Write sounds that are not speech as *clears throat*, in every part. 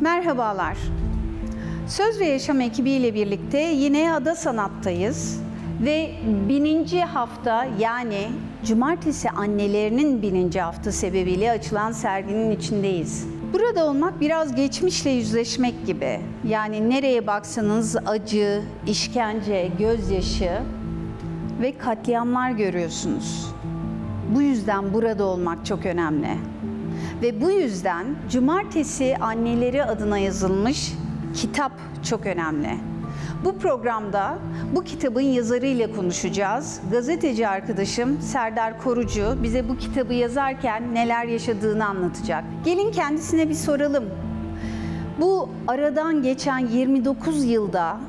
Merhabalar. Söz ve Yaşam ekibiyle birlikte yine ada sanattayız ve bininci hafta yani Cumartesi annelerinin bininci hafta sebebiyle açılan serginin içindeyiz. Burada olmak biraz geçmişle yüzleşmek gibi. Yani nereye baksanız acı, işkence, gözyaşı ve katliamlar görüyorsunuz. Bu yüzden burada olmak çok önemli. Ve bu yüzden cumartesi anneleri adına yazılmış kitap çok önemli. Bu programda bu kitabın yazarıyla konuşacağız. Gazeteci arkadaşım Serdar Korucu bize bu kitabı yazarken neler yaşadığını anlatacak. Gelin kendisine bir soralım. Bu aradan geçen 29 yılda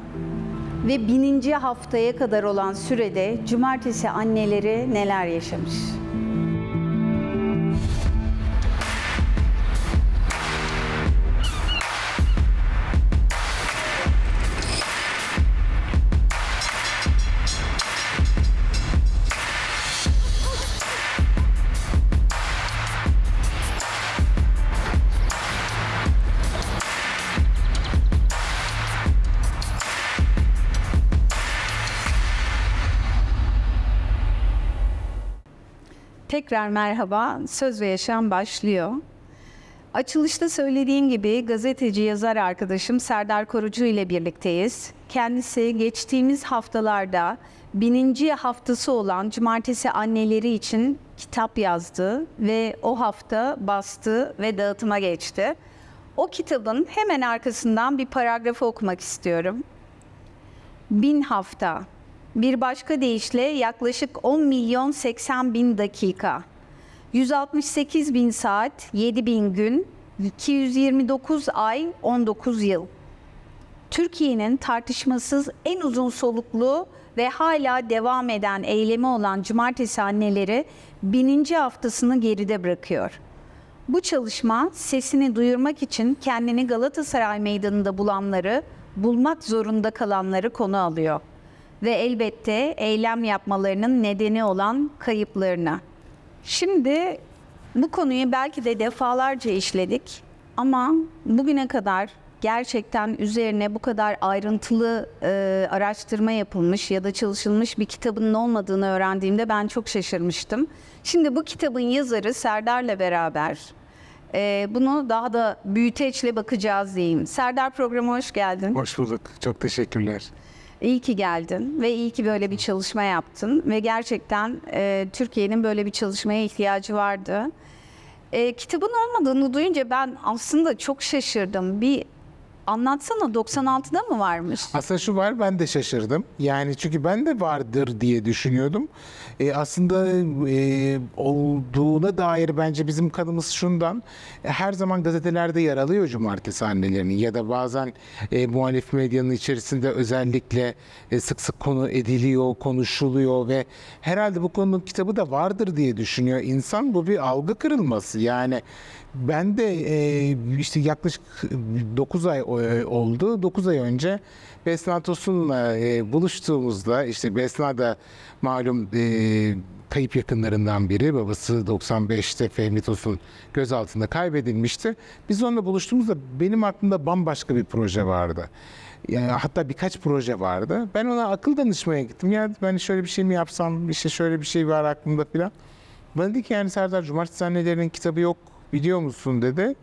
ve bininci haftaya kadar olan sürede cumartesi anneleri neler yaşamış? Tekrar merhaba. Söz ve Yaşam başlıyor. Açılışta söylediğim gibi gazeteci yazar arkadaşım Serdar Korucu ile birlikteyiz. Kendisi geçtiğimiz haftalarda bininci haftası olan Cumartesi Anneleri için kitap yazdı ve o hafta bastı ve dağıtıma geçti. O kitabın hemen arkasından bir paragrafı okumak istiyorum. Bin hafta bir başka deyişle yaklaşık 10 milyon 80 bin dakika, 168 bin saat, 7 bin gün, 229 ay, 19 yıl. Türkiye'nin tartışmasız en uzun soluklu ve hala devam eden eylemi olan Cumartesi anneleri bininci haftasını geride bırakıyor. Bu çalışma sesini duyurmak için kendini Galatasaray Meydanı'nda bulanları, bulmak zorunda kalanları konu alıyor ve elbette eylem yapmalarının nedeni olan kayıplarına. Şimdi bu konuyu belki de defalarca işledik ama bugüne kadar gerçekten üzerine bu kadar ayrıntılı e, araştırma yapılmış ya da çalışılmış bir kitabının olmadığını öğrendiğimde ben çok şaşırmıştım. Şimdi bu kitabın yazarı Serdar'la beraber e, bunu daha da büyüteçle bakacağız diyeyim. Serdar programa hoş geldin. Hoş bulduk. Çok teşekkürler. İyi ki geldin ve iyi ki böyle bir çalışma yaptın ve gerçekten e, Türkiye'nin böyle bir çalışmaya ihtiyacı vardı. E, kitabın olmadığını duyunca ben aslında çok şaşırdım. Bir anlatsana 96'da mı varmış? Aslında şu var ben de şaşırdım. Yani çünkü ben de vardır diye düşünüyordum e, aslında e, olduğuna dair bence bizim kanımız şundan e, her zaman gazetelerde yer alıyor cumartesi annelerinin ya da bazen e, muhalif medyanın içerisinde özellikle e, sık sık konu ediliyor, konuşuluyor ve herhalde bu konunun kitabı da vardır diye düşünüyor insan. Bu bir algı kırılması yani ben de e, işte yaklaşık 9 ay e, oldu. 9 ay önce Besna Tosun'la e, buluştuğumuzda işte Besna da malum e, kayıp yakınlarından biri. Babası 95'te Fehmi Tosun gözaltında kaybedilmişti. Biz onunla buluştuğumuzda benim aklımda bambaşka bir proje vardı. Yani hatta birkaç proje vardı. Ben ona akıl danışmaya gittim. Ya ben şöyle bir şey mi yapsam, işte şöyle bir şey var aklımda filan. Bana dedi ki yani Serdar Cumartesi Annelerinin kitabı yok biliyor musun dedi.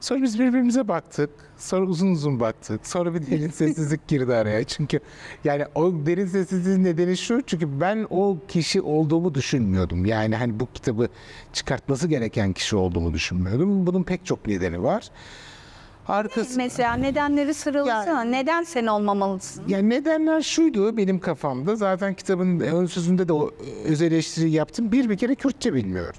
Sonra biz birbirimize baktık. Sonra uzun uzun baktık. Sonra bir derin *laughs* sessizlik girdi araya. Çünkü yani o derin sessizliğin nedeni şu. Çünkü ben o kişi olduğumu düşünmüyordum. Yani hani bu kitabı çıkartması gereken kişi olduğumu düşünmüyordum. Bunun pek çok nedeni var. Arkası... Mesela nedenleri sıralasana. Yani, Neden sen olmamalısın? Ya nedenler şuydu benim kafamda. Zaten kitabın ön sözünde de o öz eleştiri yaptım. Bir bir kere Kürtçe bilmiyorum.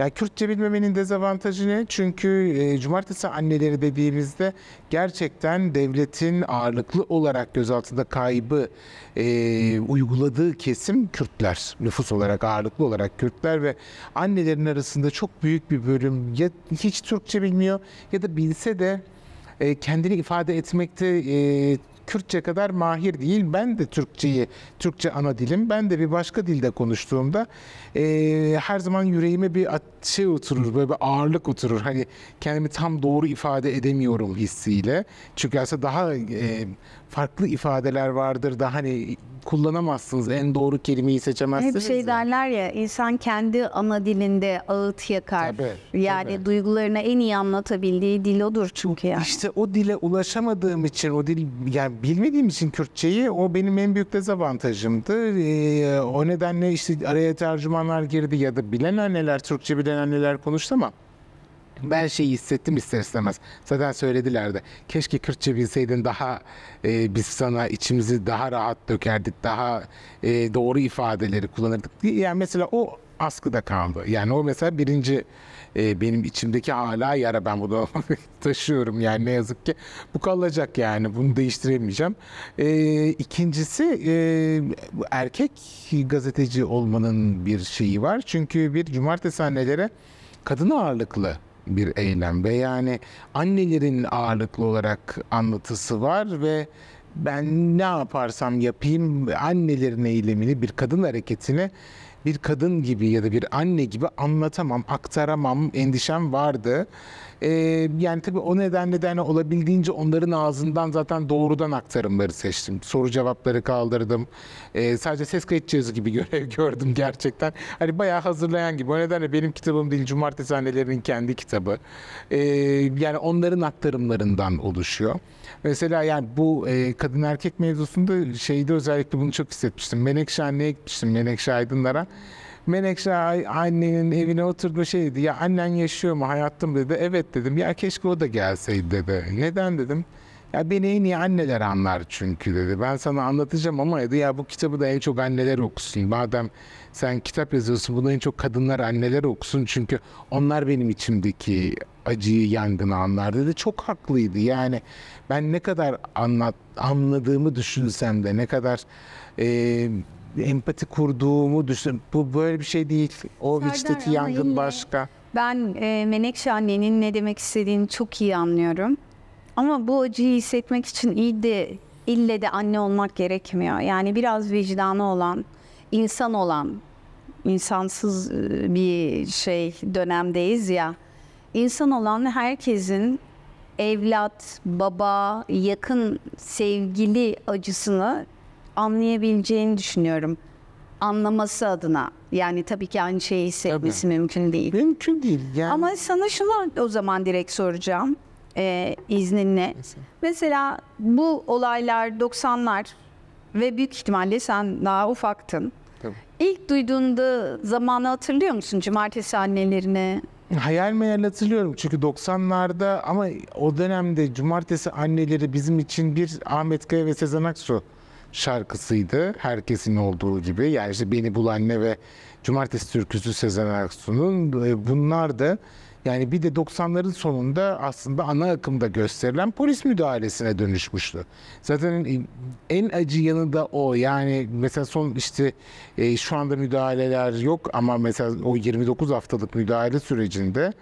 Yani Kürtçe bilmemenin dezavantajı ne? Çünkü e, cumartesi anneleri dediğimizde gerçekten devletin ağırlıklı olarak gözaltında kaybı e, uyguladığı kesim Kürtler. Nüfus olarak ağırlıklı olarak Kürtler ve annelerin arasında çok büyük bir bölüm ya hiç Türkçe bilmiyor ya da bilse de e, kendini ifade etmekte e, Kürtçe kadar mahir değil. Ben de Türkçeyi, Türkçe ana dilim. Ben de bir başka dilde konuştuğumda e, her zaman yüreğime bir şey oturur, böyle bir ağırlık oturur. Hani kendimi tam doğru ifade edemiyorum hissiyle. Çünkü aslında daha e, farklı ifadeler vardır da hani kullanamazsınız. En doğru kelimeyi seçemezsiniz. Hep şey derler ya insan kendi ana dilinde ağıt yakar. Tabii, yani tabii. duygularını en iyi anlatabildiği dil odur çünkü yani. İşte o dile ulaşamadığım için o dil yani bilmediğim için Kürtçeyi o benim en büyük dezavantajımdı. E, o nedenle işte araya tercümanlar girdi ya da bilen anneler, Türkçe bilen anneler konuştu ama ben şeyi hissettim ister istemez. Zaten söylediler de. Keşke Kürtçe bilseydin daha e, biz sana içimizi daha rahat dökerdik, daha e, doğru ifadeleri kullanırdık diye. Yani mesela o askıda kaldı. Yani o mesela birinci e, benim içimdeki hala yara ben bunu *laughs* taşıyorum yani ne yazık ki bu kalacak yani bunu değiştiremeyeceğim. E, ikincisi e, erkek gazeteci olmanın bir şeyi var çünkü bir cumartesi annelere kadın ağırlıklı bir eylem ve yani annelerin ağırlıklı olarak anlatısı var ve ben ne yaparsam yapayım annelerin eylemini bir kadın hareketini bir kadın gibi ya da bir anne gibi anlatamam, aktaramam endişem vardı. Ee, yani tabii o nedenle de hani olabildiğince onların ağzından zaten doğrudan aktarımları seçtim. Soru cevapları kaldırdım. Ee, sadece ses kayıt cihazı gibi *laughs* görev gördüm gerçekten. Hani bayağı hazırlayan gibi. O nedenle benim kitabım değil, Cumartesi Annelerinin kendi kitabı. Ee, yani onların aktarımlarından oluşuyor. Mesela yani bu e, kadın erkek mevzusunda şeyde özellikle bunu çok hissetmiştim. Menekşe anneye gitmiştim, Menekşe Aydınlara. Menekşe annenin evine oturdu şeydi Ya annen yaşıyor mu hayatım dedi. Evet dedim. Ya keşke o da gelseydi dedi. Neden dedim. Ya beni en iyi anneler anlar çünkü dedi. Ben sana anlatacağım ama dedi ya bu kitabı da en çok anneler okusun. Madem sen kitap yazıyorsun bunu en çok kadınlar anneler okusun. Çünkü onlar benim içimdeki acıyı yangını anlar dedi. Çok haklıydı yani. Ben ne kadar anlat, anladığımı düşünsem de ne kadar... E, empati kurduğumu düşün. Bu böyle bir şey değil. O Serdar, içteki yangın yine, başka. Ben e, Menekşe annenin ne demek istediğini çok iyi anlıyorum. Ama bu acıyı hissetmek için iyi de ille de anne olmak gerekmiyor. Yani biraz vicdanı olan, insan olan, insansız e, bir şey dönemdeyiz ya. İnsan olan herkesin evlat, baba, yakın sevgili acısını anlayabileceğini düşünüyorum. Anlaması adına. Yani tabii ki aynı şeyi hissetmesi Tabii. mümkün değil. Mümkün değil. Yani... Ama sana şunu o zaman direkt soracağım e, izninle. Mesela. Mesela bu olaylar 90'lar ve büyük ihtimalle sen daha ufaktın. Tabii. İlk duyduğunda zamanı hatırlıyor musun? Cumartesi annelerini Hayal meyal hatırlıyorum çünkü 90'larda ama o dönemde cumartesi anneleri bizim için bir Ahmet Kaya ve Sezen Aksu şarkısıydı. Herkesin olduğu gibi. Yani işte Beni Bul Anne ve Cumartesi Türküsü Sezen Aksu'nun. E, bunlar da yani bir de 90'ların sonunda aslında ana akımda gösterilen polis müdahalesine dönüşmüştü. Zaten e, en acı yanı da o. Yani mesela son işte e, şu anda müdahaleler yok ama mesela o 29 haftalık müdahale sürecinde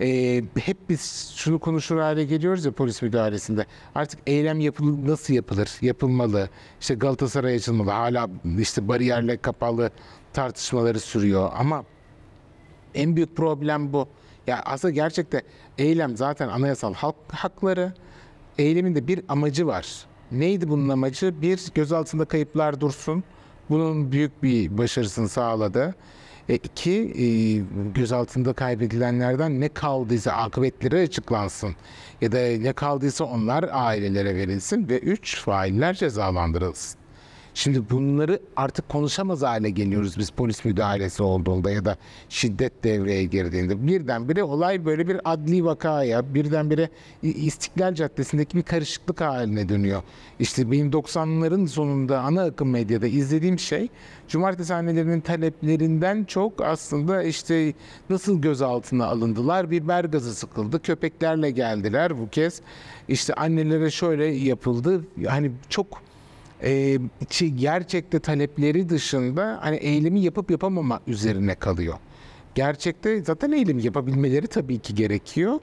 e, hep biz şunu konuşur hale geliyoruz ya polis müdahalesinde. Artık eylem yapıl nasıl yapılır, yapılmalı. İşte Galatasaray açılmalı. Hala işte bariyerle kapalı tartışmaları sürüyor ama en büyük problem bu. Ya aslında gerçekte eylem zaten anayasal hak hakları. Eylemin de bir amacı var. Neydi bunun amacı? Bir, gözaltında kayıplar dursun. Bunun büyük bir başarısını sağladı. E, iki, e, gözaltında kaybedilenlerden ne kaldıysa akıbetleri açıklansın ya da ne kaldıysa onlar ailelere verilsin ve üç, failler cezalandırılsın. Şimdi bunları artık konuşamaz hale geliyoruz biz polis müdahalesi olduğunda ya da şiddet devreye girdiğinde. Birdenbire olay böyle bir adli vakaya, birdenbire İstiklal Caddesi'ndeki bir karışıklık haline dönüyor. İşte 1990'ların sonunda ana akım medyada izlediğim şey cumartesi annelerinin taleplerinden çok aslında işte nasıl gözaltına alındılar, biber gazı sıkıldı, köpeklerle geldiler bu kez. İşte annelere şöyle yapıldı. Hani çok e, gerçekte talepleri dışında hani eylemi yapıp yapamama üzerine kalıyor. Gerçekte zaten eylem yapabilmeleri tabii ki gerekiyor.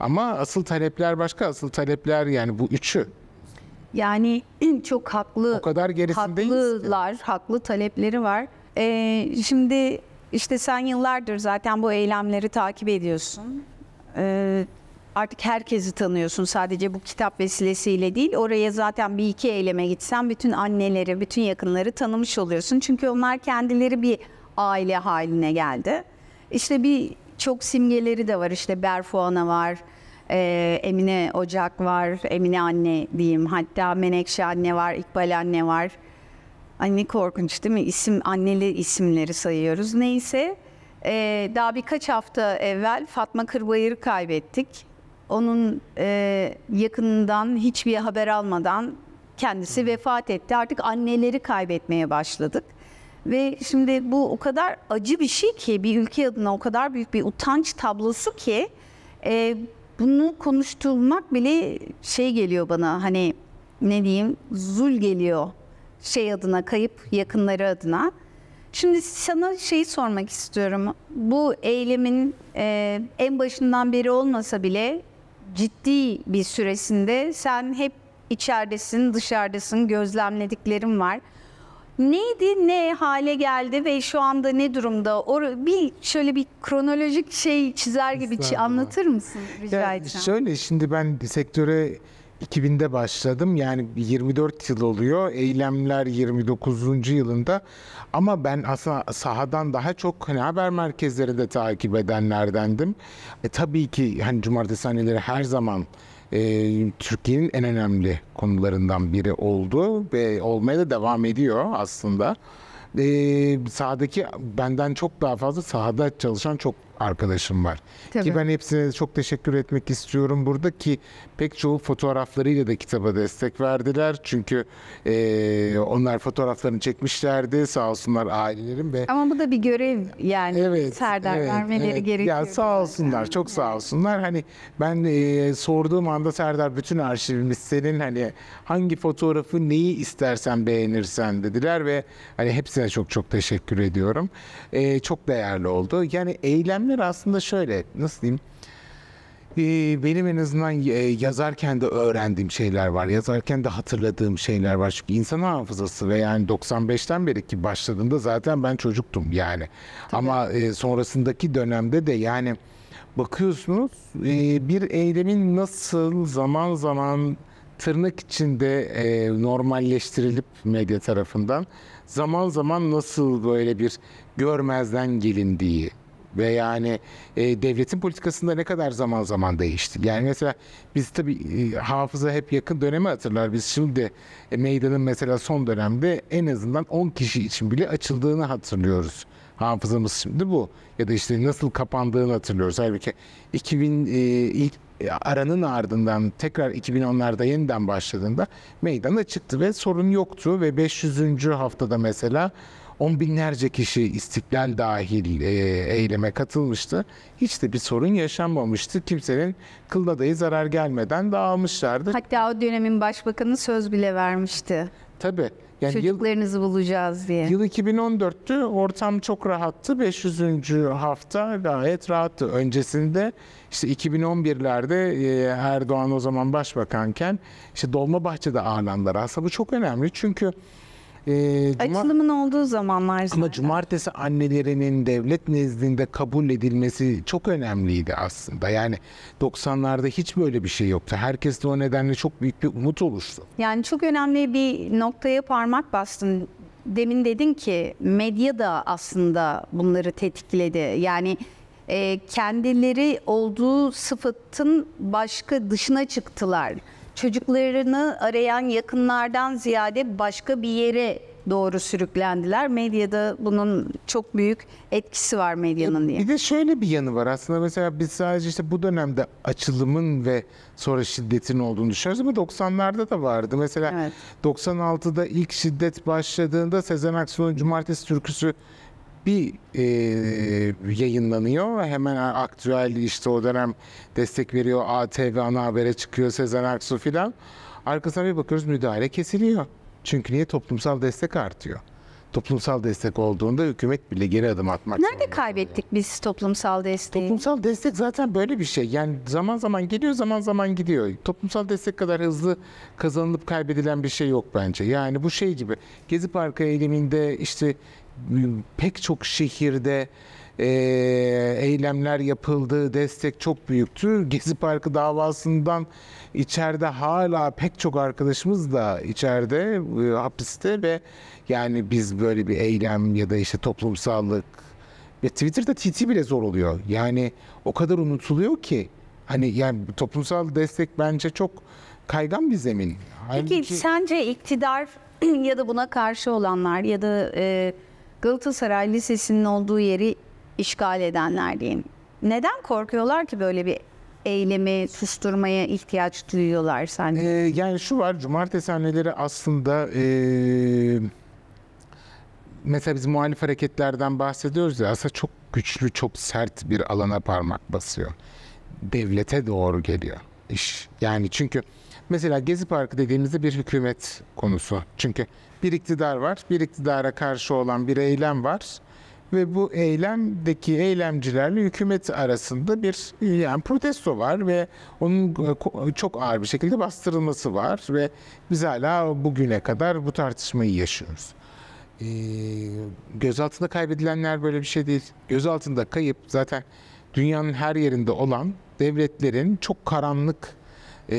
Ama asıl talepler başka. Asıl talepler yani bu üçü. Yani *clears throat* çok haklı. O kadar gerisindeyiz. Haklılar, haklı talepleri var. Ee, şimdi işte sen yıllardır zaten bu eylemleri takip ediyorsun. Ee, artık herkesi tanıyorsun sadece bu kitap vesilesiyle değil. Oraya zaten bir iki eyleme gitsen bütün anneleri, bütün yakınları tanımış oluyorsun. Çünkü onlar kendileri bir aile haline geldi. İşte bir çok simgeleri de var. İşte Berfuana var, e, Emine Ocak var, Emine anne diyeyim. Hatta Menekşe anne var, İkbal anne var. Ay ne korkunç değil mi? İsim, anneli isimleri sayıyoruz. Neyse. E, daha birkaç hafta evvel Fatma Kırbayır'ı kaybettik onun e, yakınından hiçbir haber almadan kendisi vefat etti. Artık anneleri kaybetmeye başladık. Ve şimdi bu o kadar acı bir şey ki bir ülke adına o kadar büyük bir utanç tablosu ki e, bunu konuşturmak bile şey geliyor bana hani ne diyeyim zul geliyor şey adına kayıp yakınları adına. Şimdi sana şeyi sormak istiyorum. Bu eylemin e, en başından beri olmasa bile ciddi bir süresinde sen hep içeridesin, dışarıdasın, gözlemlediklerim var. Neydi, ne hale geldi ve şu anda ne durumda? Or bir şöyle bir kronolojik şey çizer gibi anlatır mısın rica yani etsem? Şöyle şimdi ben sektöre 2000'de başladım. Yani 24 yıl oluyor. Eylemler 29. yılında. Ama ben aslında sahadan daha çok hani haber merkezleri de takip edenlerdendim. E, tabii ki hani cumartesi anneleri her zaman e, Türkiye'nin en önemli konularından biri oldu ve olmaya da devam ediyor aslında. E, sahadaki benden çok daha fazla sahada çalışan çok arkadaşım var. Tabii. Ki ben hepsine çok teşekkür etmek istiyorum burada ki pek çoğu fotoğraflarıyla da kitaba destek verdiler. Çünkü e, onlar fotoğraflarını çekmişlerdi sağ olsunlar ailelerim ve Ama bu da bir görev yani evet, Serdar evet, vermeleri evet. gerekiyor. Ya sağ olsunlar çok sağ olsunlar. Hani ben e, sorduğum anda Serdar bütün arşivimiz senin hani hangi fotoğrafı neyi istersen beğenirsen dediler ve hani hepsine çok çok teşekkür ediyorum. E, çok değerli oldu. Yani eylem problemler aslında şöyle nasıl diyeyim? Ee, benim en azından e, yazarken de öğrendiğim şeyler var. Yazarken de hatırladığım şeyler var. Çünkü insan hafızası ve yani 95'ten beri ki başladığımda zaten ben çocuktum yani. Tabii. Ama e, sonrasındaki dönemde de yani bakıyorsunuz e, bir eylemin nasıl zaman zaman tırnak içinde normalleştirilip medya tarafından zaman zaman nasıl böyle bir görmezden gelindiği ve yani e, devletin politikasında ne kadar zaman zaman değişti. Yani mesela biz tabii e, hafıza hep yakın dönemi hatırlar. Biz şimdi e, meydanın mesela son dönemde en azından 10 kişi için bile açıldığını hatırlıyoruz. Hafızamız şimdi bu. Ya da işte nasıl kapandığını hatırlıyoruz. Halbuki 2000 e, ilk e, aranın ardından tekrar 2010'larda yeniden başladığında meydana çıktı ve sorun yoktu ve 500. haftada mesela on binlerce kişi istiklal dahil e, eyleme katılmıştı. Hiç de bir sorun yaşanmamıştı. Kimsenin kılına dayı zarar gelmeden dağılmışlardı. Hatta o dönemin başbakanı söz bile vermişti. Tabii. Yani Çocuklarınızı yıl, bulacağız diye. Yıl 2014'tü. Ortam çok rahattı. 500. hafta gayet rahattı. Öncesinde işte 2011'lerde e, Erdoğan o zaman başbakanken işte Dolmabahçe'de ağırlandılar. Aslında bu çok önemli. Çünkü e, cuma... Açılımın olduğu zamanlar zaten. Ama cumartesi annelerinin devlet nezdinde kabul edilmesi çok önemliydi aslında. Yani 90'larda hiç böyle bir şey yoktu. Herkes de o nedenle çok büyük bir umut oluştu. Yani çok önemli bir noktaya parmak bastın. Demin dedin ki medya da aslında bunları tetikledi. Yani e, kendileri olduğu sıfatın başka dışına çıktılar çocuklarını arayan yakınlardan ziyade başka bir yere doğru sürüklendiler. Medyada bunun çok büyük etkisi var medyanın e, diye. Bir de şöyle bir yanı var aslında mesela biz sadece işte bu dönemde açılımın ve sonra şiddetin olduğunu düşünüyoruz ama 90'larda da vardı. Mesela evet. 96'da ilk şiddet başladığında Sezen Aksu'nun Cumartesi türküsü bir e, yayınlanıyor ve hemen aktüel işte o dönem destek veriyor ATV ana habere çıkıyor Sezen Aksu filan. Arkasına bir bakıyoruz müdahale kesiliyor. Çünkü niye toplumsal destek artıyor? Toplumsal destek olduğunda hükümet bile geri adım atmak Nerede kaybettik oluyor. biz toplumsal desteği? Toplumsal destek zaten böyle bir şey. Yani zaman zaman geliyor, zaman zaman gidiyor. Toplumsal destek kadar hızlı kazanılıp kaybedilen bir şey yok bence. Yani bu şey gibi Gezi Parkı eyleminde işte pek çok şehirde e, eylemler yapıldı, destek çok büyüktü. *laughs* Gezi Parkı davasından içeride hala pek çok arkadaşımız da içeride e, hapiste ve yani biz böyle bir eylem ya da işte toplumsallık ve Twitter'da TT bile zor oluyor. Yani o kadar unutuluyor ki hani yani toplumsal destek bence çok kaygan bir zemin. Halbuki... Peki sence iktidar *clears throat* ya da buna karşı olanlar ya da e, Galatasaray Lisesi'nin olduğu yeri işgal edenler diyeyim. Neden korkuyorlar ki böyle bir eylemi susturmaya ihtiyaç duyuyorlar sence? Ee, yani şu var, cumartesi anneleri aslında ee, mesela biz muhalif hareketlerden bahsediyoruz ya aslında çok güçlü, çok sert bir alana parmak basıyor. Devlete doğru geliyor iş. Yani çünkü mesela Gezi Parkı dediğimizde bir hükümet konusu. Çünkü bir iktidar var. Bir iktidara karşı olan bir eylem var. Ve bu eylemdeki eylemcilerle hükümet arasında bir yani protesto var ve onun e, çok ağır bir şekilde bastırılması var ve biz hala bugüne kadar bu tartışmayı yaşıyoruz. Ee, gözaltında kaybedilenler böyle bir şey değil. Gözaltında kayıp zaten dünyanın her yerinde olan devletlerin çok karanlık e,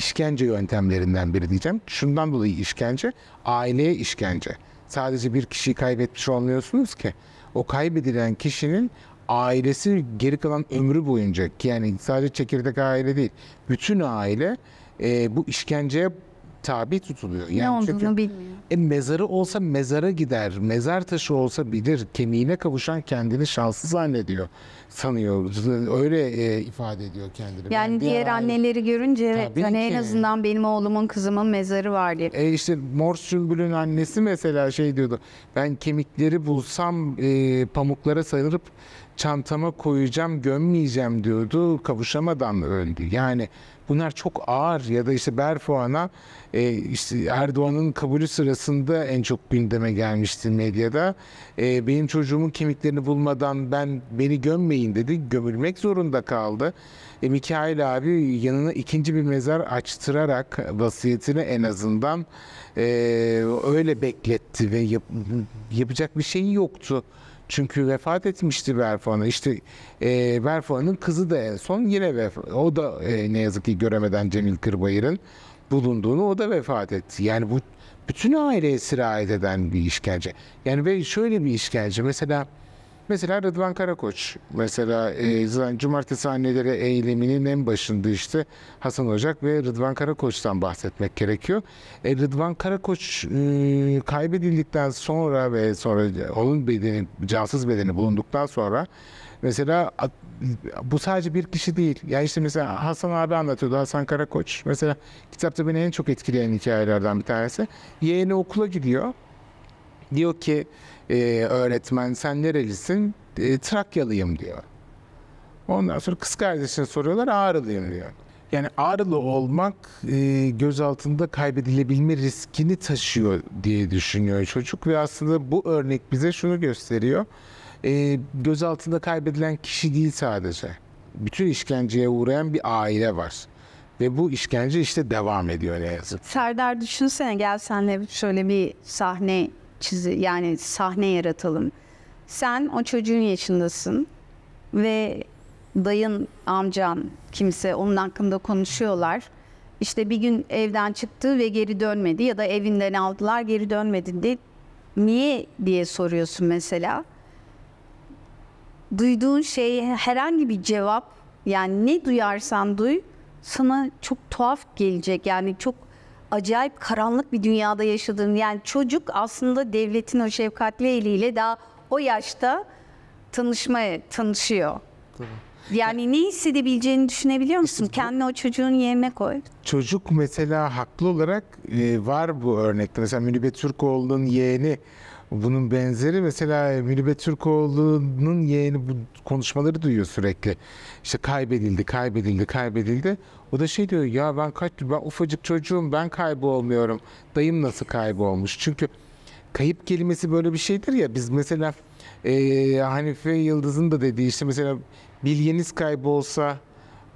işkence yöntemlerinden biri diyeceğim. Şundan dolayı işkence, aileye işkence. Sadece bir kişiyi kaybetmiş olmuyorsunuz ki. O kaybedilen kişinin ailesi geri kalan ömrü boyunca yani sadece çekirdek aile değil bütün aile e, bu işkenceye tabi tutuluyor. Yani ne olduğunu çünkü, bilmiyor. E, mezarı olsa mezara gider, mezar taşı olsa bilir. Kemiğine kavuşan kendini şanslı zannediyor, sanıyor. Öyle e, ifade ediyor kendini. Yani ben diğer, anneleri görünce evet, hani ki. en azından benim oğlumun kızımın mezarı var diye. E işte Mor Sülbül'ün annesi mesela şey diyordu. Ben kemikleri bulsam e, pamuklara sarılıp çantama koyacağım, gömmeyeceğim diyordu. Kavuşamadan öldü. Yani bunlar çok ağır ya da işte Berfuan'a e, işte Erdoğan'ın kabulü sırasında en çok gündeme gelmişti medyada. E, benim çocuğumun kemiklerini bulmadan ben beni gömmeyin dedi. Gömülmek zorunda kaldı. E, Mikail abi yanına ikinci bir mezar açtırarak vasiyetini en azından e, öyle bekletti ve yap, yapacak bir şeyi yoktu. Çünkü vefat etmişti Berfuan'a. İşte e, Berfuan'ın kızı da en son yine vefat. O da e, ne yazık ki göremeden Cemil Kırbayır'ın bulunduğunu o da vefat etti. Yani bu bütün aileye sirayet eden bir işkence. Yani ve şöyle bir işkence. Mesela Mesela Rıdvan Karakoç mesela e, cumartesi anneleri eyleminin en başında işte Hasan Ocak ve Rıdvan Karakoç'tan bahsetmek gerekiyor. E, Rıdvan Karakoç e, kaybedildikten sonra ve sonra onun bedeni, cansız bedeni bulunduktan sonra mesela bu sadece bir kişi değil. Yani işte mesela Hasan abi anlatıyordu. Hasan Karakoç. Mesela kitapta beni en çok etkileyen hikayelerden bir tanesi. Yeğeni okula gidiyor. Diyor ki e, öğretmen sen nerelisin? E, Trakyalıyım diyor. Ondan sonra kız kardeşine soruyorlar Ağrılıyım diyor. Yani ağrılı olmak e, göz kaybedilebilme riskini taşıyor diye düşünüyor çocuk ve aslında bu örnek bize şunu gösteriyor. E, göz kaybedilen kişi değil sadece. Bütün işkenceye uğrayan bir aile var. Ve bu işkence işte devam ediyor ne yazık. Serdar düşünsene gel senle şöyle bir sahne çizi yani sahne yaratalım. Sen o çocuğun yaşındasın ve dayın, amcan kimse onun hakkında konuşuyorlar. İşte bir gün evden çıktı ve geri dönmedi ya da evinden aldılar geri dönmedi de niye diye soruyorsun mesela. Duyduğun şey herhangi bir cevap yani ne duyarsan duy sana çok tuhaf gelecek yani çok acayip karanlık bir dünyada yaşadığını yani çocuk aslında devletin o şefkatli eliyle daha o yaşta tanışmaya tanışıyor. Tabii. Yani ne hissedebileceğini düşünebiliyor musun? İşte Kendini o çocuğun yerine koy. Çocuk mesela haklı olarak e, var bu örnekte. Mesela Münibet Türkoğlu'nun yeğeni bunun benzeri mesela e, Münibet Türkoğlu'nun yeğeni bu konuşmaları duyuyor sürekli. İşte kaybedildi, kaybedildi, kaybedildi. O da şey diyor ya ben kaç ben ufacık çocuğum ben kaybolmuyorum. Dayım nasıl kaybolmuş? Çünkü kayıp kelimesi böyle bir şeydir ya biz mesela e, Hanife Yıldız'ın da dediği işte mesela bir yeniz kaybolsa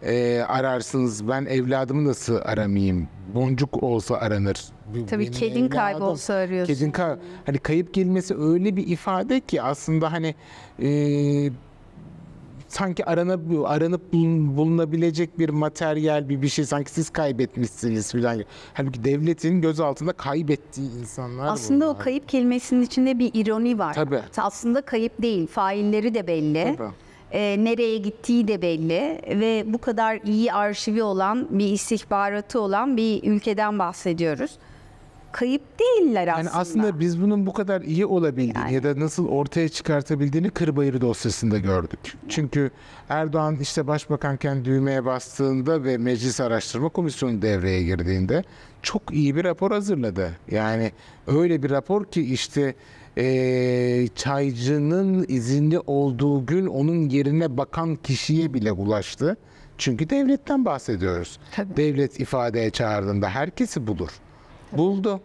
e, ararsınız. Ben evladımı nasıl aramayayım? Boncuk olsa aranır. Tabii Benim kedin evladım, kaybolsa arıyorsun. Kedin kay hani kayıp gelmesi öyle bir ifade ki aslında hani e, sanki aranıp, aranıp bulunabilecek bir materyal bir bir şey sanki siz kaybetmişsiniz falan. Halbuki devletin göz altında kaybettiği insanlar Aslında bunlar. o kayıp kelimesinin içinde bir ironi var. Tabii. Aslında kayıp değil, failleri de belli. Tabii e, nereye gittiği de belli ve bu kadar iyi arşivi olan bir istihbaratı olan bir ülkeden bahsediyoruz. Kayıp değiller aslında. Yani aslında biz bunun bu kadar iyi olabildiğini yani. ya da nasıl ortaya çıkartabildiğini Kırbayır dosyasında gördük. Çünkü Erdoğan işte başbakanken düğmeye bastığında ve Meclis Araştırma Komisyonu devreye girdiğinde çok iyi bir rapor hazırladı. Yani öyle bir rapor ki işte e, çaycının izinli olduğu gün onun yerine bakan kişiye bile ulaştı. Çünkü devletten bahsediyoruz. Tabii. Devlet ifadeye çağırdığında herkesi bulur. Tabii. Buldu.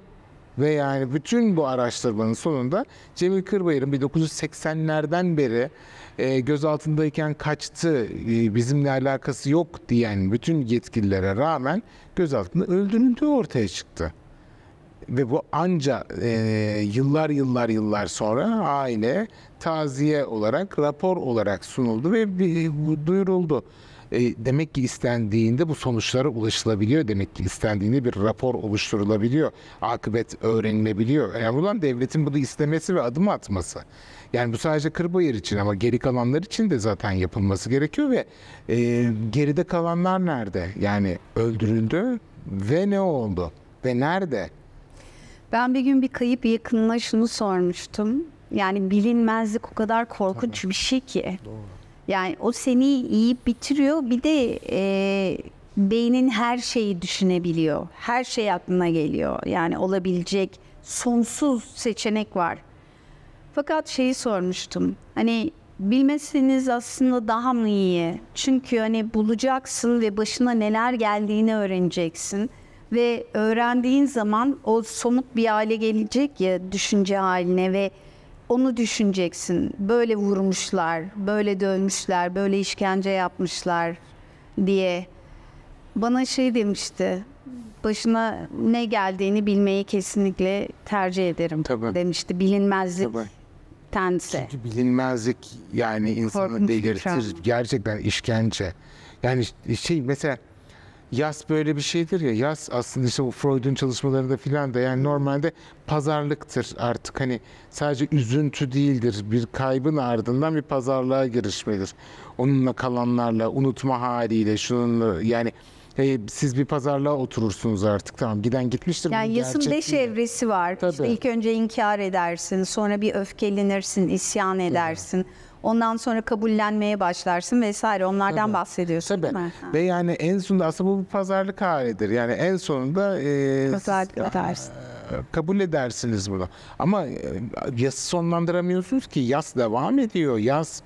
Ve yani bütün bu araştırmanın sonunda Cemil Kırbayır'ın 1980'lerden beri e, gözaltındayken kaçtı, e, bizimle alakası yok diyen bütün yetkililere rağmen gözaltında de ortaya çıktı ve bu anca e, yıllar yıllar yıllar sonra aile taziye olarak rapor olarak sunuldu ve bu duyuruldu. E, demek ki istendiğinde bu sonuçlara ulaşılabiliyor. Demek ki istendiğinde bir rapor oluşturulabiliyor. Akıbet öğrenilebiliyor. Yani olan devletin bunu istemesi ve adım atması. Yani bu sadece Kırbayır için ama geri kalanlar için de zaten yapılması gerekiyor ve e, geride kalanlar nerede? Yani öldürüldü ve ne oldu? Ve nerede? Ben bir gün bir kayıp yakınına şunu sormuştum. Yani bilinmezlik o kadar korkunç Tabii. bir şey ki. Doğru. Yani o seni yiyip bitiriyor. Bir de e, beynin her şeyi düşünebiliyor. Her şey aklına geliyor. Yani olabilecek sonsuz seçenek var. Fakat şeyi sormuştum. Hani bilmeseniz aslında daha mı iyi? Çünkü hani bulacaksın ve başına neler geldiğini öğreneceksin ve öğrendiğin zaman o somut bir hale gelecek ya düşünce haline ve onu düşüneceksin. Böyle vurmuşlar, böyle dövmüşler, böyle işkence yapmışlar diye. Bana şey demişti. Başına ne geldiğini bilmeyi kesinlikle tercih ederim Tabii. demişti. Bilinmezlik Tabii. tense. Çünkü bilinmezlik yani insanı Korkunç delirtir. Gerçekten işkence. Yani şey mesela yas böyle bir şeydir ya. Yas aslında işte bu Freud'un çalışmalarında filan da yani normalde pazarlıktır artık. Hani sadece üzüntü değildir. Bir kaybın ardından bir pazarlığa girişmedir. Onunla kalanlarla, unutma haliyle, şununla yani e, siz bir pazarlığa oturursunuz artık tamam giden gitmiştir. Yani yasın beş evresi var. Tabii. İşte ilk önce inkar edersin sonra bir öfkelenirsin isyan edersin. Evet. Ondan sonra kabullenmeye başlarsın vesaire. Onlardan Tabii. bahsediyorsun Tabii. değil mi? Ve yani en sonunda aslında bu bir pazarlık halidir. Yani en sonunda e, pazarlık edersin. Ee, kabul edersiniz bunu. Ama e, yası sonlandıramıyorsunuz ki yaz devam ediyor. Yaz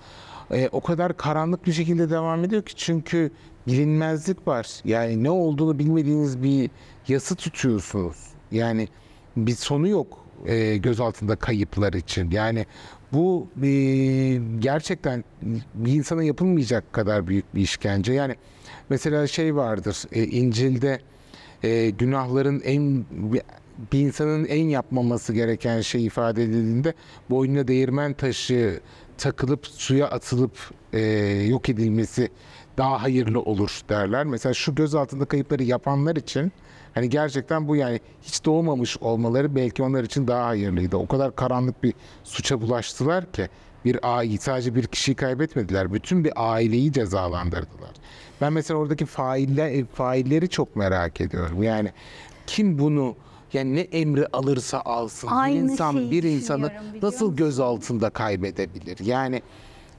e, o kadar karanlık bir şekilde devam ediyor ki çünkü bilinmezlik var. Yani ne olduğunu bilmediğiniz bir yası tutuyorsunuz. Yani bir sonu yok e, gözaltında kayıplar için. Yani bu e, gerçekten bir insana yapılmayacak kadar büyük bir işkence. Yani mesela şey vardır e, İncil'de e, günahların en bir insanın en yapmaması gereken şey ifade edildiğinde boynuna değirmen taşı takılıp suya atılıp e, yok edilmesi daha hayırlı olur derler. Mesela şu göz altında kayıpları yapanlar için Hani gerçekten bu yani hiç doğmamış olmaları belki onlar için daha hayırlıydı. O kadar karanlık bir suça bulaştılar ki bir aileyi sadece bir kişiyi kaybetmediler. Bütün bir aileyi cezalandırdılar. Ben mesela oradaki failler, e, failleri çok merak ediyorum. Yani kim bunu yani ne emri alırsa alsın Aynı bir insan bir insanı nasıl göz altında kaybedebilir? Yani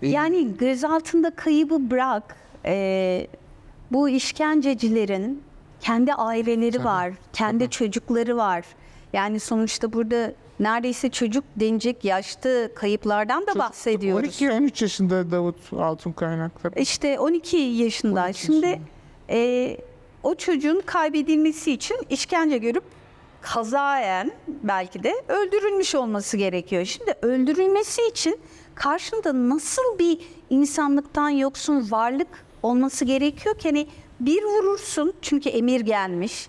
e, yani göz altında kaybı bırak. Ee, bu işkencecilerin kendi aileleri Tabii. var, kendi Tabii. çocukları var. Yani sonuçta burada neredeyse çocuk denecek yaşlı kayıplardan da Çocukluk bahsediyoruz. 12-13 yaşında Davut Altın Kaynaklı. E işte 12 yaşında. 12 Şimdi E, o çocuğun kaybedilmesi için işkence görüp kazayen belki de öldürülmüş olması gerekiyor. Şimdi öldürülmesi için karşında nasıl bir insanlıktan yoksun varlık olması gerekiyor ki hani bir vurursun çünkü emir gelmiş.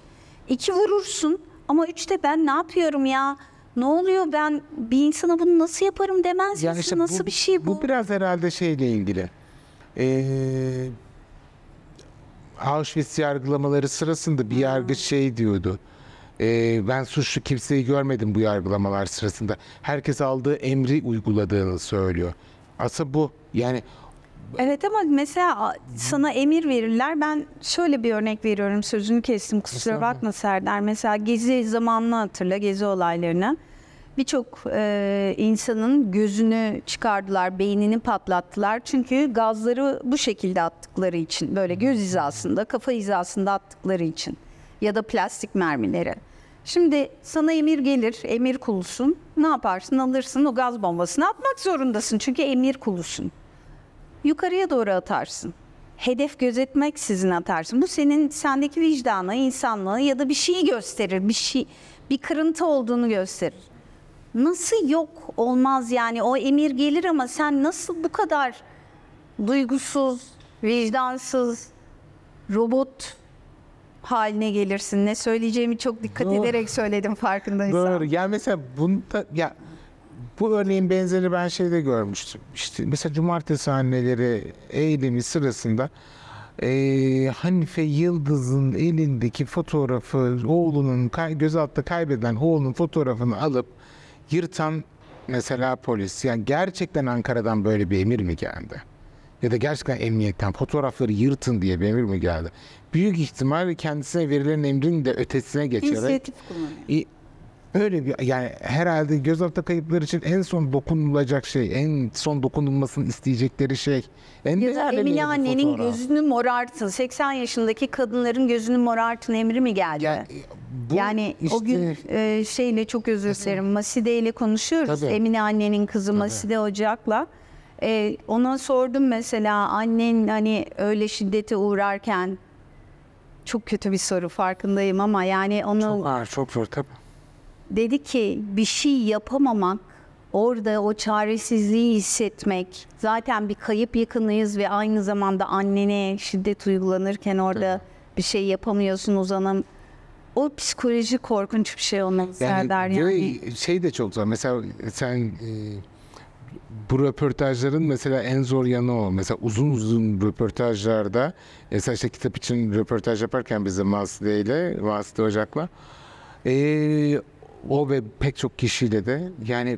İki vurursun ama üçte ben ne yapıyorum ya? Ne oluyor ben bir insana bunu nasıl yaparım demez yani misin? Işte nasıl bu, bir şey bu? Bu biraz herhalde şeyle ilgili. Ee, Auschwitz yargılamaları sırasında bir hmm. yargıç şey diyordu. E, ben suçlu kimseyi görmedim bu yargılamalar sırasında. Herkes aldığı emri uyguladığını söylüyor. asıl bu. Yani Evet ama mesela sana emir verirler. Ben şöyle bir örnek veriyorum. Sözünü kestim kusura bakma Serdar. Mesela gezi zamanını hatırla, gezi olaylarını. Birçok e, insanın gözünü çıkardılar, beynini patlattılar. Çünkü gazları bu şekilde attıkları için, böyle göz hizasında, kafa hizasında attıkları için ya da plastik mermileri. Şimdi sana emir gelir, emir kulusun. Ne yaparsın? Alırsın o gaz bombasını atmak zorundasın çünkü emir kulusun yukarıya doğru atarsın. Hedef gözetmek sizin atarsın. Bu senin sendeki vicdanı, insanlığı ya da bir şeyi gösterir. Bir şey bir kırıntı olduğunu gösterir. Nasıl yok olmaz yani o emir gelir ama sen nasıl bu kadar duygusuz, vicdansız, robot haline gelirsin. Ne söyleyeceğimi çok dikkat Doğru. ederek söyledim farkındaysan. Doğru. Yani mesela bunda ya bu örneğin benzeri ben şeyde görmüştüm. İşte mesela cumartesi anneleri eylemi sırasında e, Hanife Yıldız'ın elindeki fotoğrafı oğlunun kay, gözaltı kaybeden oğlunun fotoğrafını alıp yırtan mesela polis. Yani gerçekten Ankara'dan böyle bir emir mi geldi? Ya da gerçekten emniyetten fotoğrafları yırtın diye bir emir mi geldi? Büyük ihtimal kendisine verilen emrin de ötesine geçerek İnisiyatif kullanıyor. Öyle bir yani herhalde gözaltı kayıpları için en son dokunulacak şey, en son dokunulmasını isteyecekleri şey. En Güzel, Emine annenin fotoğraf. gözünü morartın. 80 yaşındaki kadınların gözünü morartın emri mi geldi? Ya, e, bu yani işte, o gün e, şeyle çok özür dilerim. Maside ile konuşuyoruz. Tabii. Emine annenin kızı tabii. Maside Ocak'la. E, ona sordum mesela annen hani öyle şiddete uğrarken çok kötü bir soru farkındayım ama yani onu çok ağır, çok zor tabii dedi ki bir şey yapamamak, orada o çaresizliği hissetmek, zaten bir kayıp yakınıyız ve aynı zamanda annene şiddet uygulanırken orada bir şey yapamıyorsun uzanam. O psikoloji korkunç bir şey olmak yani, Serdar yani. Şey de çok zor. Mesela sen e, bu röportajların mesela en zor yanı o. Mesela uzun uzun röportajlarda mesela işte kitap için röportaj yaparken bizim Vasile ile Vasile Ocak'la e, o ve pek çok kişiyle de yani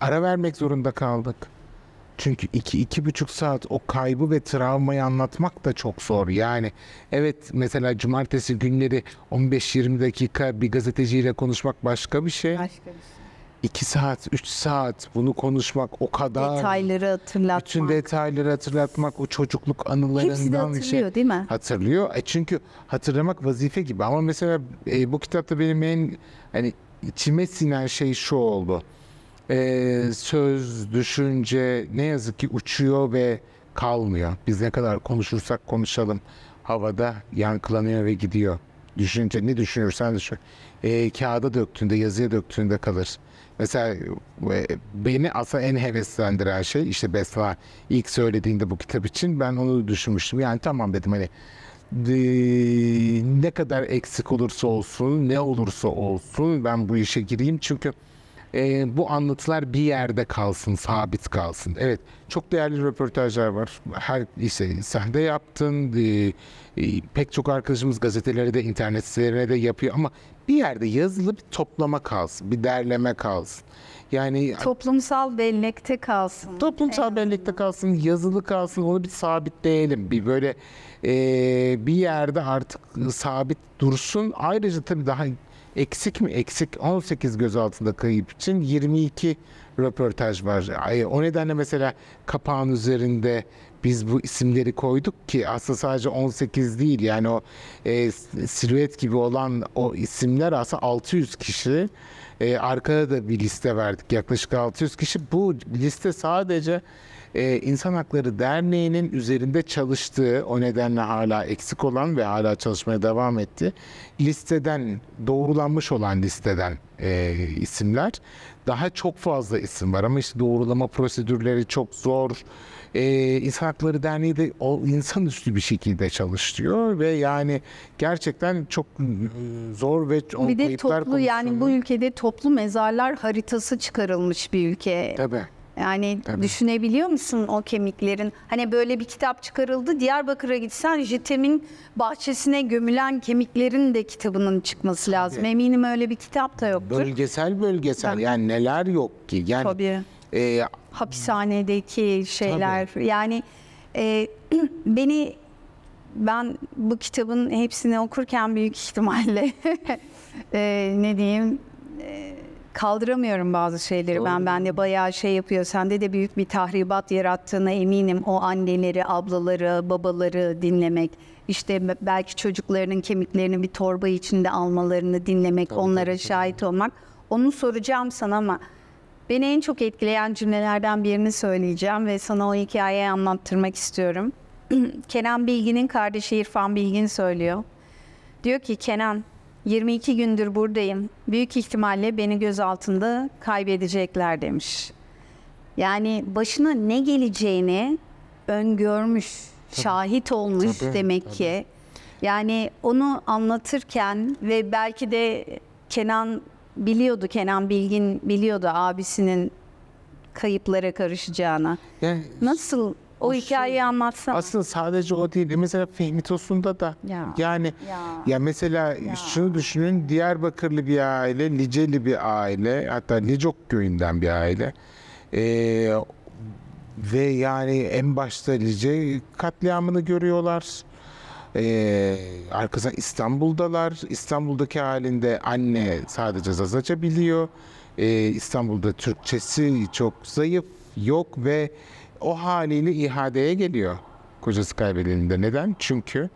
ara vermek zorunda kaldık. Çünkü iki, iki buçuk saat o kaybı ve travmayı anlatmak da çok zor. Yani evet mesela cumartesi günleri 15-20 dakika bir gazeteciyle konuşmak başka bir şey. Başka bir şey. 2 saat, üç saat bunu konuşmak o kadar. Detayları hatırlatmak. Bütün detayları hatırlatmak o çocukluk anılarından. Hepsi de şey. hatırlıyor şey, değil mi? Hatırlıyor. E çünkü hatırlamak vazife gibi. Ama mesela e, bu kitapta benim en hani içime sinen şey şu oldu. Ee, söz, düşünce ne yazık ki uçuyor ve kalmıyor. Biz ne kadar konuşursak konuşalım havada yankılanıyor ve gidiyor. Düşünce ne düşünürsen düşün. Ee, kağıda döktüğünde, yazıya döktüğünde kalır. Mesela e, beni asa en heveslendiren şey işte Besla ilk söylediğinde bu kitap için ben onu düşünmüştüm. Yani tamam dedim hani ee, ne kadar eksik olursa olsun, ne olursa olsun ben bu işe gireyim. Çünkü e, bu anlatılar bir yerde kalsın, sabit kalsın. Evet, çok değerli röportajlar var. Her işte sahne yaptın, e, e, pek çok arkadaşımız gazetelere de, internet sitelerine de yapıyor ama bir yerde yazılı bir toplama kalsın, bir derleme kalsın. Yani toplumsal bellekte kalsın. Toplumsal en bellekte kalsın, yazılı kalsın. Onu bir sabitleyelim. Bir böyle e, bir yerde artık sabit dursun. Ayrıca tabii daha eksik mi eksik 18 gözaltında kayıp için 22 röportaj var. O nedenle mesela kapağın üzerinde biz bu isimleri koyduk ki aslında sadece 18 değil yani o e, silüet gibi olan o isimler aslında 600 kişi e, arkada da bir liste verdik yaklaşık 600 kişi bu liste sadece e, İnsan Hakları Derneği'nin üzerinde çalıştığı o nedenle hala eksik olan ve hala çalışmaya devam etti listeden doğrulanmış olan listeden e, isimler daha çok fazla isim var ama işte doğrulama prosedürleri çok zor e, İnsan Hakları Derneği de o insanüstü bir şekilde çalışıyor ve yani gerçekten çok e, zor ve bir de toplu konusunu... yani bu ülkede toplu mezarlar haritası çıkarılmış bir ülke. Tabii. Yani Tabii. düşünebiliyor musun o kemiklerin? Hani böyle bir kitap çıkarıldı. Diyarbakır'a gitsen Jitem'in bahçesine gömülen kemiklerin de kitabının çıkması lazım. Tabii. Eminim öyle bir kitap da yoktur. Bölgesel bölgesel Tabii. yani neler yok ki? Yani Tabii. E, hapishanedeki şeyler Tabii. yani e, *clears throat* beni ben bu kitabın hepsini okurken büyük ihtimalle *laughs* e, ne diyeyim e, kaldıramıyorum bazı şeyleri Doğru. ben bende bayağı şey yapıyor sende de büyük bir tahribat yarattığına eminim o anneleri ablaları babaları dinlemek işte belki çocuklarının kemiklerini bir torba içinde almalarını dinlemek tabii, onlara tabii. şahit olmak onu soracağım sana ama Beni en çok etkileyen cümlelerden birini söyleyeceğim ve sana o hikayeyi anlattırmak istiyorum. *clears throat* Kenan Bilgin'in kardeşi İrfan Bilgin söylüyor. Diyor ki Kenan 22 gündür buradayım. Büyük ihtimalle beni gözaltında kaybedecekler demiş. Yani başına ne geleceğini öngörmüş, tabii. şahit olmuş tabii, demek tabii. ki. Yani onu anlatırken ve belki de Kenan biliyordu Kenan Bilgin biliyordu abisinin kayıplara karışacağını. Yani, Nasıl o hikayeyi şey, anlatsana. Aslında sadece o değil. Mesela Fehmi Tosun'da da ya, yani ya, ya mesela ya. şunu düşünün Diyarbakırlı bir aile, Liceli bir aile, hatta Licok köyünden bir aile. Ee, ve yani en başta Lice katliamını görüyorlar. Ee, arkasından İstanbul'dalar. İstanbul'daki halinde anne sadece Zazaca biliyor. Ee, İstanbul'da Türkçesi çok zayıf, yok ve o haliyle ihadeye geliyor kocası kaybedildiğinde. Neden? Çünkü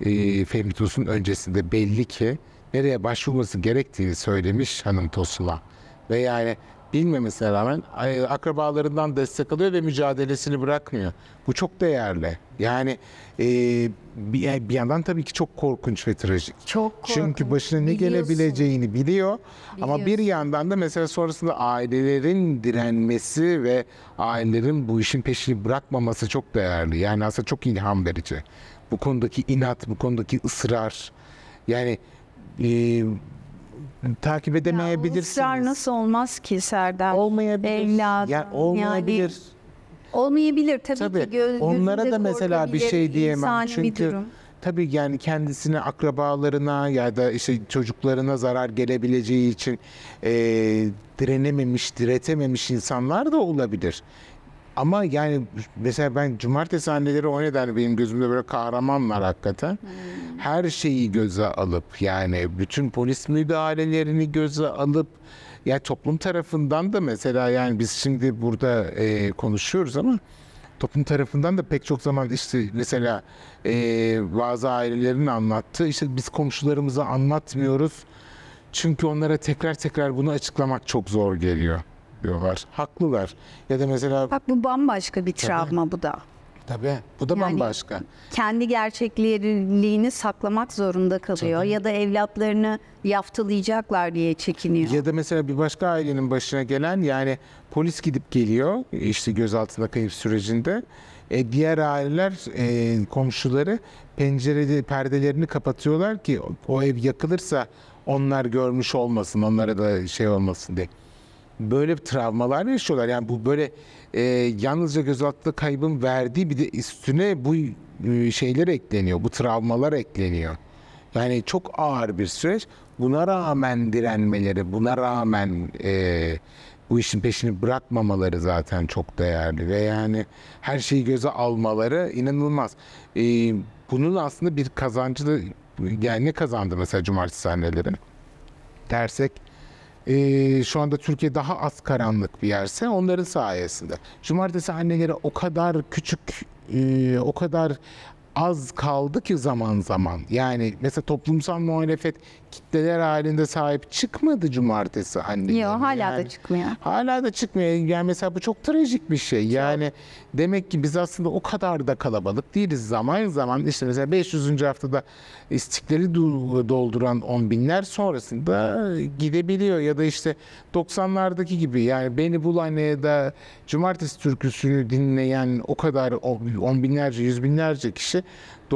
e, Fehmi Tosun öncesinde belli ki nereye başvurması gerektiğini söylemiş Hanım Tosun'a. Ve yani bilmemesine rağmen akrabalarından destek alıyor ve mücadelesini bırakmıyor. Bu çok değerli. Yani e, bir, e, bir yandan tabii ki çok korkunç ve trajik. Çok korkunç. Çünkü başına ne Biliyorsun. gelebileceğini biliyor. Biliyorsun. Ama bir yandan da mesela sonrasında ailelerin direnmesi ve ailelerin bu işin peşini bırakmaması çok değerli. Yani aslında çok ilham verici. Bu konudaki inat, bu konudaki ısrar. Yani e, takip edemeyebilirsiniz. Ya, ısrar nasıl olmaz ki Serdar? Olmayabilir. Evladım. Ya, olmayabilir. Yani, olmayabilir tabii, tabii. ki. Göz, onlara da mesela bir şey diyemem. Çünkü bir durum tabii yani kendisine, akrabalarına ya da işte çocuklarına zarar gelebileceği için e, direnememiş, diretememiş insanlar da olabilir. Ama yani mesela ben cumartesi sahneleri o nedenle hani benim gözümde böyle kahramanlar hakikaten. Hmm. Her şeyi göze alıp yani bütün polis müdahalelerini göze alıp ya yani toplum tarafından da mesela yani biz şimdi burada e, konuşuyoruz ama toplum tarafından da pek çok zaman işte mesela e, bazı ailelerin anlattığı işte biz komşularımıza anlatmıyoruz. Çünkü onlara tekrar tekrar bunu açıklamak çok zor geliyor yapıyorlar. Haklılar. Ya da mesela... Bak bu bambaşka bir travma Tabii. bu da. Tabii. Bu da yani bambaşka. Kendi gerçekliğini saklamak zorunda kalıyor Tabii. ya da evlatlarını yaftalayacaklar diye çekiniyor. Ya da mesela bir başka ailenin başına gelen yani polis gidip geliyor işte gözaltına kayıp sürecinde. E, diğer aileler e, komşuları pencerede perdelerini kapatıyorlar ki o ev yakılırsa onlar görmüş olmasın onlara da şey olmasın diye böyle travmalar yaşıyorlar. Yani bu böyle e, yalnızca gözaltı kaybın verdiği bir de üstüne bu e, şeyler ekleniyor. Bu travmalar ekleniyor. Yani çok ağır bir süreç. Buna rağmen direnmeleri, buna rağmen e, bu işin peşini bırakmamaları zaten çok değerli ve yani her şeyi göze almaları inanılmaz. E, bunun aslında bir kazancı da yani ne kazandı mesela cumartesi sahneleri? Dersek e, şu anda Türkiye daha az karanlık bir yerse onların sayesinde. Cumartesi annelere o kadar küçük, e, o kadar az kaldı ki zaman zaman. Yani mesela toplumsal muhalefet kitleler halinde sahip çıkmadı cumartesi hani Yok hala da çıkmıyor. Hala da çıkmıyor. Yani mesela bu çok trajik bir şey. Yani demek ki biz aslında o kadar da kalabalık değiliz. Zaman zaman işte mesela 500. haftada istiklali dolduran on binler sonrasında gidebiliyor. Ya da işte 90'lardaki gibi yani beni bul anneye da cumartesi türküsünü dinleyen o kadar on binlerce, yüz binlerce kişi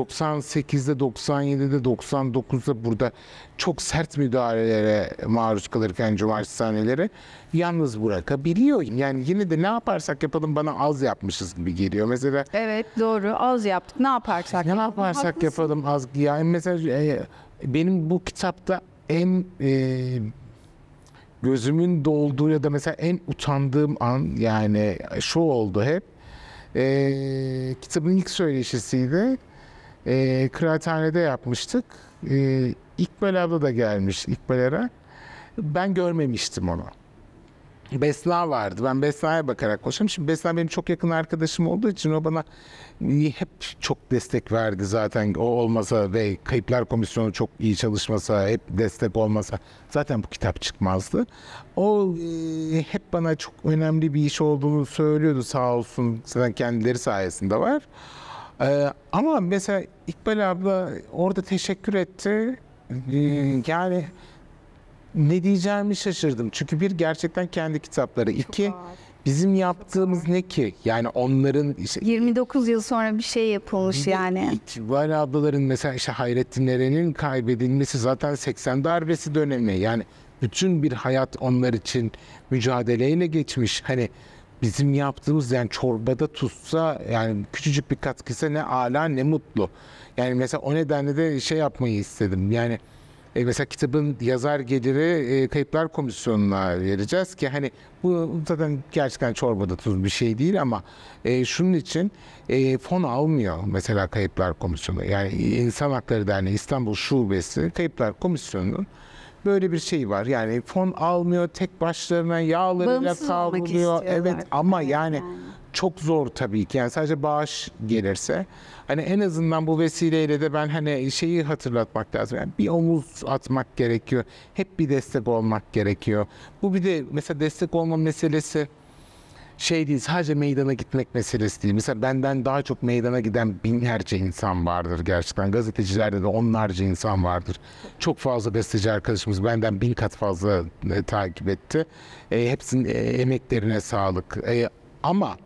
98'de, 97'de, 99'da burada çok sert müdahalelere maruz kalırken cumartesi sahneleri yalnız bırakabiliyor. Yani yine de ne yaparsak yapalım bana az yapmışız gibi geliyor. Mesela Evet doğru az yaptık ne yaparsak. Ne yaparsak yapalım az. Yani mesela e, benim bu kitapta en e, gözümün dolduğu ya da mesela en utandığım an yani şu oldu hep. E, kitabın ilk söyleşisiydi e, kıraathanede yapmıştık. E, İkbal abla da gelmiş İkbal Eren. Ben görmemiştim onu. Besla vardı. Ben Besla'ya bakarak koşuyorum. Şimdi Besla benim çok yakın arkadaşım olduğu için o bana hep çok destek verdi zaten. O olmasa ve Kayıplar Komisyonu çok iyi çalışmasa, hep destek olmasa zaten bu kitap çıkmazdı. O e, hep bana çok önemli bir iş olduğunu söylüyordu sağ olsun. Zaten kendileri sayesinde var. Ee, ama mesela İkbal abla orada teşekkür etti. Ee, yani ne diyeceğimi şaşırdım. Çünkü bir gerçekten kendi kitapları. Çok iki ağır. bizim yaptığımız ne ki? Yani onların işte 29 yıl sonra bir şey yapılmış bir yani. İkbal ablaların mesela işte Hayrettin Eren'in kaybedilmesi zaten 80 darbesi dönemi. Yani bütün bir hayat onlar için mücadeleyle geçmiş. Hani bizim yaptığımız yani çorbada tutsa yani küçücük bir katkısa ne ala ne mutlu. Yani mesela o nedenle de şey yapmayı istedim. Yani e, mesela kitabın yazar geliri e, kayıplar komisyonuna vereceğiz ki hani bu zaten gerçekten çorbada tuz bir şey değil ama e, şunun için e, fon almıyor mesela kayıplar komisyonu. Yani İnsan Hakları Derneği İstanbul Şubesi kayıplar komisyonunun böyle bir şey var. Yani fon almıyor, tek başlarına yağlarıyla Bağımsız kavruluyor. Evet ama yani Yani. çok zor tabii ki. Yani sadece bağış gelirse. Hani en azından bu vesileyle de ben hani şeyi hatırlatmak lazım. Yani bir omuz atmak gerekiyor. Hep bir destek olmak gerekiyor. Bu bir de mesela destek olma meselesi şey değil sadece meydana gitmek meselesi değil. Mesela benden daha çok meydana giden binlerce insan vardır gerçekten. Gazetecilerde de onlarca insan vardır. Çok fazla besteci arkadaşımız benden bin kat fazla e, takip etti. E, hepsinin e, emeklerine sağlık. E, ama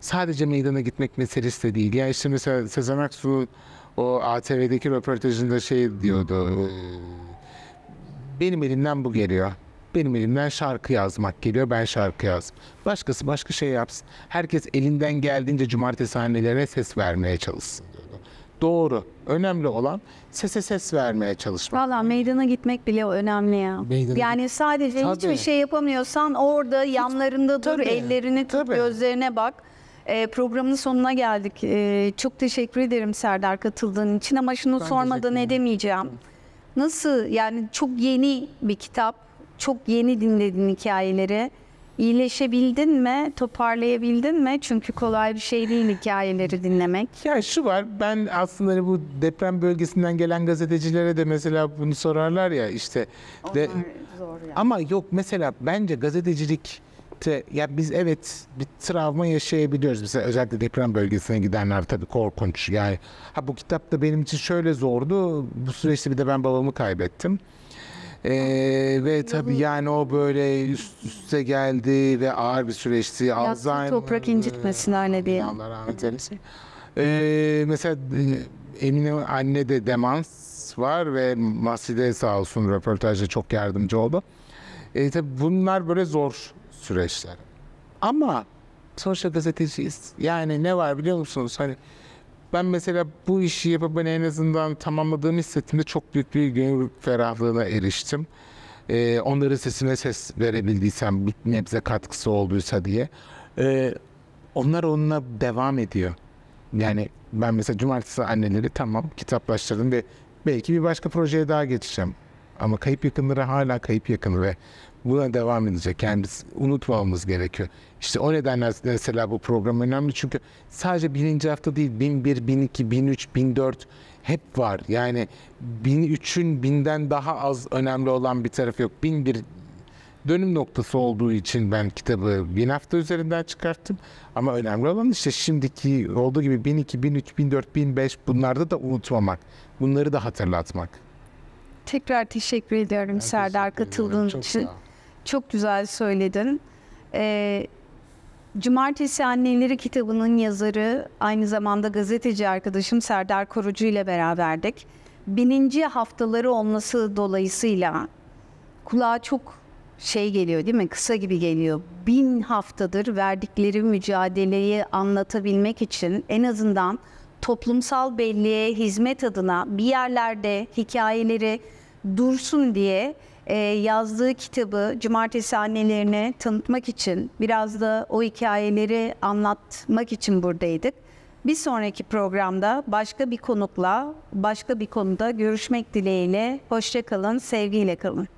sadece meydana gitmek meselesi de değil. Yani işte mesela Sezen Aksu o ATV'deki röportajında şey diyordu. E, Benim elimden bu geliyor. Benim elimden şarkı yazmak geliyor. Ben şarkı yaz. Başkası başka şey yapsın. Herkes elinden geldiğince cumartesi hanelerine ses vermeye çalışsın diyordu. Doğru. Önemli olan sese ses vermeye çalışmak. Valla meydana gitmek bile önemli ya. Meydana yani sadece Tabii. hiçbir şey yapamıyorsan orada yanlarında Hiç, dur, ellerini tut, tabii. gözlerine bak. E, programın sonuna geldik. E, çok teşekkür ederim Serdar katıldığın için ama şunu ben sormadan edemeyeceğim. Nasıl yani çok yeni bir kitap çok yeni dinledin hikayeleri iyileşebildin mi? Toparlayabildin mi? Çünkü kolay bir şey değil hikayeleri dinlemek. Ya şu var ben aslında hani bu deprem bölgesinden gelen gazetecilere de mesela bunu sorarlar ya işte. Onlar de, zor yani. Ama yok mesela bence gazetecilik ya biz evet bir travma yaşayabiliyoruz. Mesela özellikle deprem bölgesine gidenler tabii korkunç. Yani ha bu kitap da benim için şöyle zordu. Bu süreçte bir de ben babamı kaybettim. Ee, ve tabii yani o böyle üst üste geldi ve ağır bir süreçti. Alzheimer. toprak incitmesin e, anne bir. Allah rahmet eylesin. Ee, mesela e, Emine anne de demans var ve Maside sağ olsun röportajda çok yardımcı oldu. E, tabii bunlar böyle zor süreçler. Ama sonuçta gazeteciyiz. Yani ne var biliyor musunuz? Hani ben mesela bu işi yapıp ben en azından tamamladığımı hissettiğimde çok büyük bir gönül ferahlığına eriştim. Ee, onların sesine ses verebildiysem, bir nebze katkısı olduysa diye. Ee, onlar onunla devam ediyor. Yani ben mesela cumartesi anneleri tamam kitaplaştırdım ve belki bir başka projeye daha geçeceğim. Ama kayıp yakınları hala kayıp yakını ve buna devam edecek. Kendisi unutmamamız gerekiyor. İşte o nedenle mesela bu program önemli çünkü sadece birinci hafta değil 1001, 1002, 1003, 1004 hep var. Yani 1003'ün binden daha az önemli olan bir tarafı yok. 1001 dönüm noktası olduğu için ben kitabı bin hafta üzerinden çıkarttım. Ama önemli olan işte şimdiki olduğu gibi 1002, 1003, 1004, 1005 bunlarda da unutmamak. Bunları da hatırlatmak. Tekrar teşekkür ediyorum ben Serdar katıldığın için. Çok güzel söyledin. Ee, Cumartesi Anneleri kitabının yazarı aynı zamanda gazeteci arkadaşım Serdar Korucu ile beraberdik. Bininci haftaları olması dolayısıyla kulağa çok şey geliyor değil mi? Kısa gibi geliyor. Bin haftadır verdikleri mücadeleyi anlatabilmek için en azından toplumsal belleğe hizmet adına bir yerlerde hikayeleri dursun diye e, yazdığı kitabı cumartesi annelerine tanıtmak için biraz da o hikayeleri anlatmak için buradaydık. Bir sonraki programda başka bir konukla, başka bir konuda görüşmek dileğiyle. Hoşçakalın, sevgiyle kalın.